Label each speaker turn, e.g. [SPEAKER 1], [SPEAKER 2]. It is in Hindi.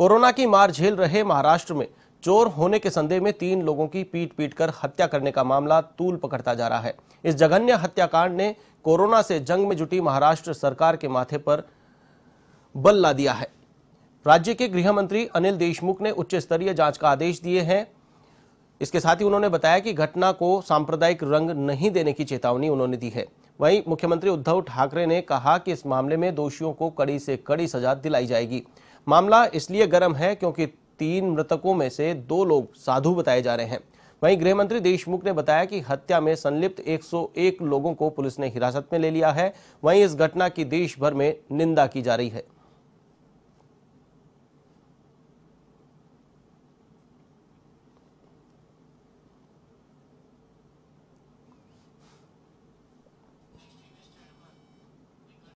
[SPEAKER 1] कोरोना की मार झेल रहे महाराष्ट्र में चोर होने के संदेह में तीन लोगों की पीट पीट कर हत्या करने का मामला तूल पकड़ता जा रहा है इस जघन्य हत्याकांड ने कोरोना से जंग में जुटी महाराष्ट्र सरकार के माथे पर बल ला दिया है राज्य के गृह मंत्री अनिल देशमुख ने उच्च स्तरीय जांच का आदेश दिए हैं इसके साथ ही उन्होंने बताया कि घटना को सांप्रदायिक रंग नहीं देने की चेतावनी उन्होंने दी है वहीं मुख्यमंत्री उद्धव ठाकरे ने कहा कि इस मामले में दोषियों को कड़ी से कड़ी सजा दिलाई जाएगी मामला इसलिए गर्म है क्योंकि तीन मृतकों में से दो लोग साधु बताए जा रहे हैं वहीं गृह मंत्री देशमुख ने बताया कि हत्या में संलिप्त 101 लोगों को पुलिस ने हिरासत में ले लिया है वहीं इस घटना की देश भर में निंदा की जा रही है